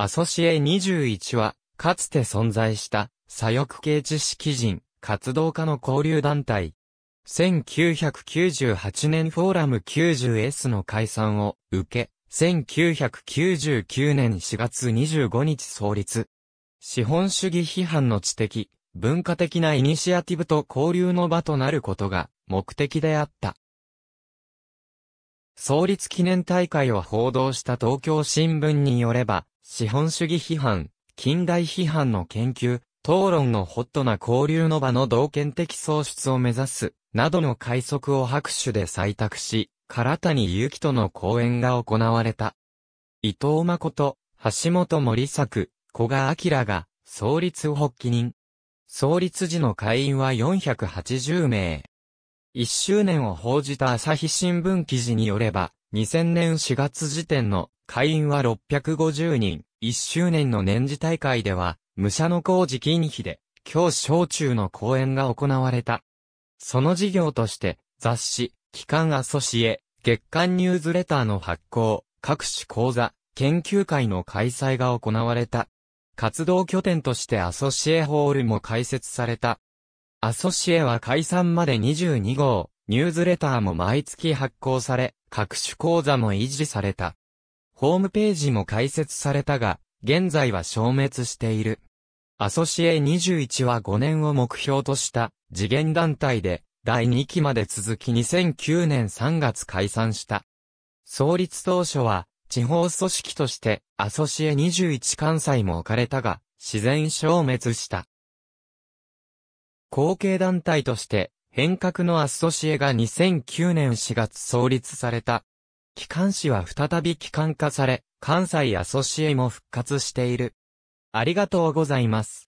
アソシエ21は、かつて存在した、左翼系知識人、活動家の交流団体。1998年フォーラム 90S の解散を受け、1999年4月25日創立。資本主義批判の知的、文化的なイニシアティブと交流の場となることが目的であった。創立記念大会を報道した東京新聞によれば、資本主義批判、近代批判の研究、討論のホットな交流の場の同権的創出を目指す、などの快速を拍手で採択し、唐谷祐樹との講演が行われた。伊藤誠、橋本森作、古賀明が、創立発起人。創立時の会員は480名。1周年を報じた朝日新聞記事によれば、2000年4月時点の会員は650人、1周年の年次大会では、武者の工事金比で、今日小中の講演が行われた。その事業として、雑誌、機関アソシエ、月刊ニューズレターの発行、各種講座、研究会の開催が行われた。活動拠点としてアソシエホールも開設された。アソシエは解散まで22号、ニューズレターも毎月発行され、各種講座も維持された。ホームページも開設されたが、現在は消滅している。アソシエ21は5年を目標とした次元団体で第2期まで続き2009年3月解散した。創立当初は地方組織としてアソシエ21関西も置かれたが自然消滅した。後継団体として変革のアソシエが2009年4月創立された機関誌は再び機関化され、関西アソシエも復活している。ありがとうございます。